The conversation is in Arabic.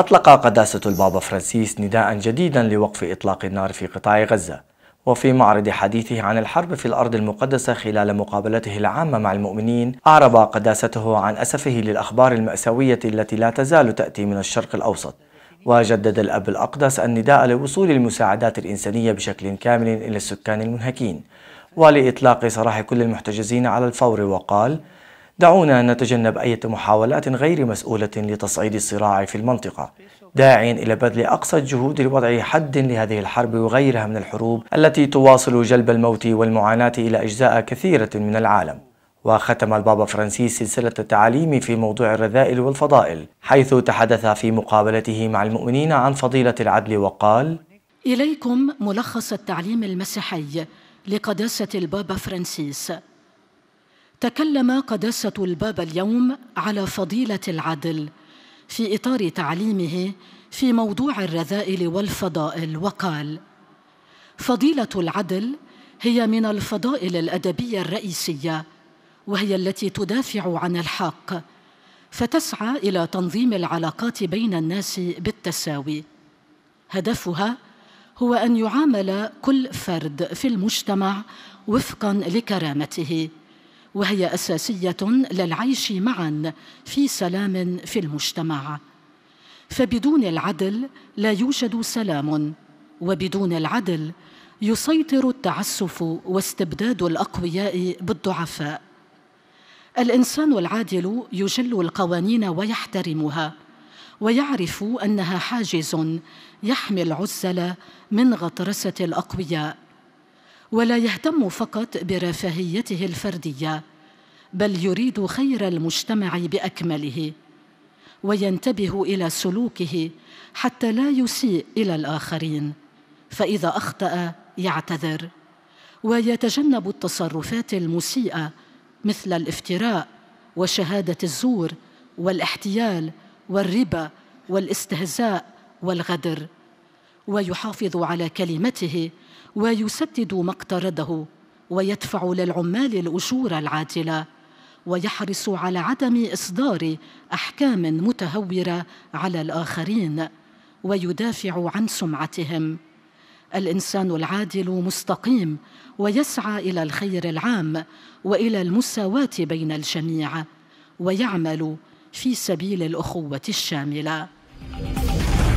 أطلق قداسة البابا فرانسيس نداء جديدا لوقف إطلاق النار في قطاع غزة وفي معرض حديثه عن الحرب في الأرض المقدسة خلال مقابلته العامة مع المؤمنين أعرب قداسته عن أسفه للأخبار المأساوية التي لا تزال تأتي من الشرق الأوسط وجدد الأب الأقدس النداء لوصول المساعدات الإنسانية بشكل كامل إلى السكان المنهكين ولإطلاق سراح كل المحتجزين على الفور وقال دعونا نتجنب أي محاولات غير مسؤولة لتصعيد الصراع في المنطقة داعيا إلى بذل أقصى الجهود لوضع حد لهذه الحرب وغيرها من الحروب التي تواصل جلب الموت والمعاناة إلى أجزاء كثيرة من العالم وختم البابا فرانسيس سلسلة التعاليم في موضوع الرذائل والفضائل حيث تحدث في مقابلته مع المؤمنين عن فضيلة العدل وقال إليكم ملخص التعليم المسيحي لقداسة البابا فرانسيس تكلم قداسة الباب اليوم على فضيلة العدل في إطار تعليمه في موضوع الرذائل والفضائل وقال: فضيلة العدل هي من الفضائل الأدبية الرئيسية وهي التي تدافع عن الحق فتسعى إلى تنظيم العلاقات بين الناس بالتساوي هدفها هو أن يعامل كل فرد في المجتمع وفقا لكرامته وهي اساسيه للعيش معا في سلام في المجتمع فبدون العدل لا يوجد سلام وبدون العدل يسيطر التعسف واستبداد الاقوياء بالضعفاء الانسان العادل يجل القوانين ويحترمها ويعرف انها حاجز يحمي العزل من غطرسه الاقوياء ولا يهتم فقط برفاهيته الفرديه بل يريد خير المجتمع باكمله وينتبه الى سلوكه حتى لا يسيء الى الاخرين فاذا اخطا يعتذر ويتجنب التصرفات المسيئه مثل الافتراء وشهاده الزور والاحتيال والربا والاستهزاء والغدر ويحافظ على كلمته ويسدد ما اقترضه ويدفع للعمال الاجور العادله ويحرص على عدم اصدار احكام متهوره على الاخرين ويدافع عن سمعتهم الانسان العادل مستقيم ويسعى الى الخير العام والى المساواه بين الجميع ويعمل في سبيل الاخوه الشامله